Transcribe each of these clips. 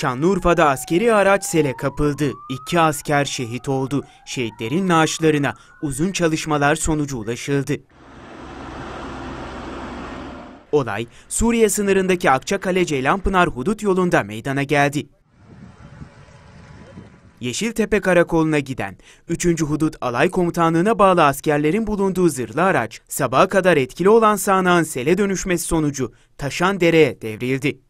Şanlıurfa'da askeri araç sele kapıldı. İki asker şehit oldu. Şehitlerin naaşlarına uzun çalışmalar sonucu ulaşıldı. Olay Suriye sınırındaki Akçakale-Ceylanpınar hudut yolunda meydana geldi. Yeşiltepe Karakolu'na giden 3. Hudut Alay Komutanlığı'na bağlı askerlerin bulunduğu zırhlı araç sabaha kadar etkili olan sahnağın sele dönüşmesi sonucu taşan dereye devrildi.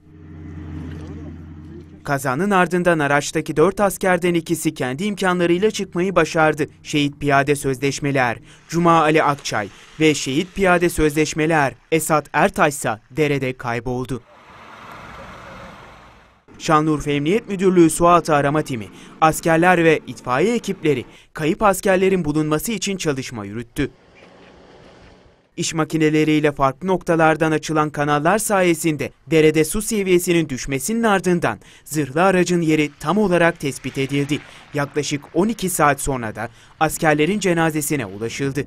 Kazanın ardından araçtaki 4 askerden ikisi kendi imkanlarıyla çıkmayı başardı. Şehit Piyade Sözleşmeler, Cuma Ali Akçay ve Şehit Piyade Sözleşmeler Esat Ertaş ise derede kayboldu. Şanlıurfa Emniyet Müdürlüğü Suat Arama Timi, askerler ve itfaiye ekipleri kayıp askerlerin bulunması için çalışma yürüttü. İş makineleriyle farklı noktalardan açılan kanallar sayesinde derede su seviyesinin düşmesinin ardından zırhlı aracın yeri tam olarak tespit edildi. Yaklaşık 12 saat sonra da askerlerin cenazesine ulaşıldı.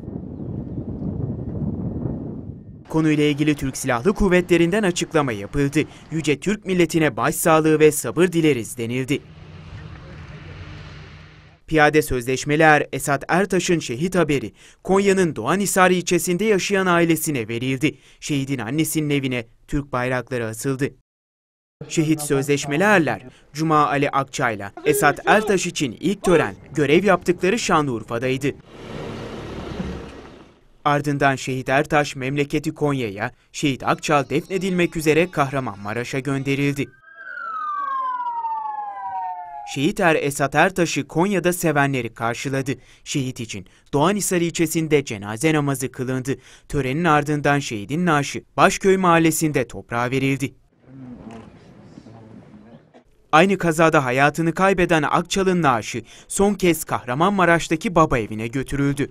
Konuyla ilgili Türk Silahlı Kuvvetleri'nden açıklama yapıldı. Yüce Türk milletine başsağlığı ve sabır dileriz denildi. Piyade sözleşmeler Esat Ertaş'ın şehit haberi Konya'nın Doğanhisarı ilçesinde yaşayan ailesine verildi. Şehidin annesinin evine Türk bayrakları asıldı. Şehit sözleşmelerler Cuma Ali Akçay'la Esat Ertaş için ilk tören görev yaptıkları Şanlıurfa'daydı. Ardından Şehit Ertaş memleketi Konya'ya, Şehit Akçal defnedilmek üzere Kahramanmaraş'a gönderildi. Şehit Er Esat Ertaş'ı Konya'da sevenleri karşıladı. Şehit için Doğanhisar ilçesinde cenaze namazı kılındı. Törenin ardından şehidin naaşı Başköy mahallesinde toprağa verildi. Aynı kazada hayatını kaybeden Akçal'ın naaşı son kez Kahramanmaraş'taki baba evine götürüldü.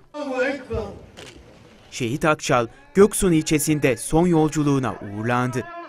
Şehit Akçal, Göksun ilçesinde son yolculuğuna uğurlandı.